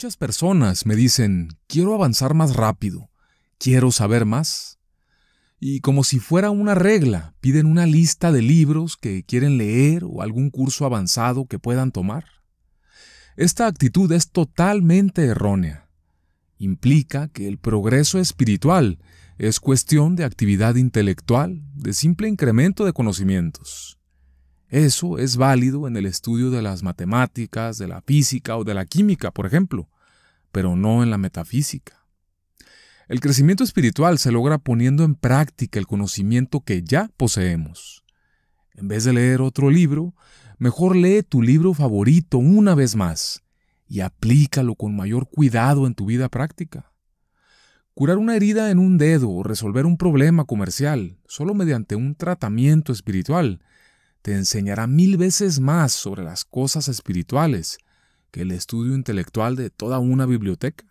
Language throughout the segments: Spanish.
Muchas personas me dicen, quiero avanzar más rápido, quiero saber más. Y como si fuera una regla, piden una lista de libros que quieren leer o algún curso avanzado que puedan tomar. Esta actitud es totalmente errónea. Implica que el progreso espiritual es cuestión de actividad intelectual, de simple incremento de conocimientos. Eso es válido en el estudio de las matemáticas, de la física o de la química, por ejemplo pero no en la metafísica. El crecimiento espiritual se logra poniendo en práctica el conocimiento que ya poseemos. En vez de leer otro libro, mejor lee tu libro favorito una vez más y aplícalo con mayor cuidado en tu vida práctica. Curar una herida en un dedo o resolver un problema comercial solo mediante un tratamiento espiritual te enseñará mil veces más sobre las cosas espirituales que el estudio intelectual de toda una biblioteca.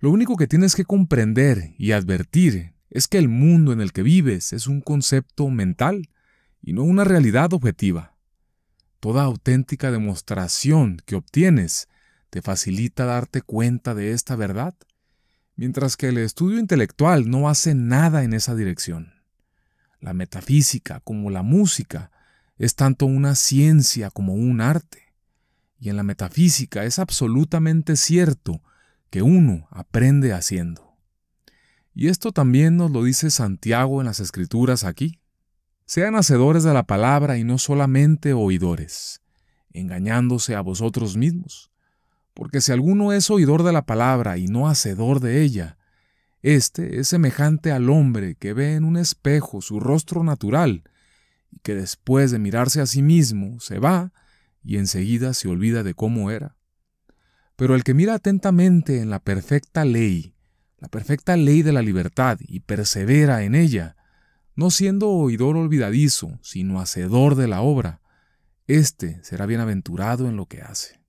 Lo único que tienes que comprender y advertir es que el mundo en el que vives es un concepto mental y no una realidad objetiva. Toda auténtica demostración que obtienes te facilita darte cuenta de esta verdad, mientras que el estudio intelectual no hace nada en esa dirección. La metafísica, como la música, es tanto una ciencia como un arte y en la metafísica es absolutamente cierto que uno aprende haciendo. Y esto también nos lo dice Santiago en las Escrituras aquí. Sean hacedores de la palabra y no solamente oidores, engañándose a vosotros mismos. Porque si alguno es oidor de la palabra y no hacedor de ella, éste es semejante al hombre que ve en un espejo su rostro natural, y que después de mirarse a sí mismo se va y enseguida se olvida de cómo era. Pero el que mira atentamente en la perfecta ley, la perfecta ley de la libertad, y persevera en ella, no siendo oidor olvidadizo, sino hacedor de la obra, éste será bienaventurado en lo que hace.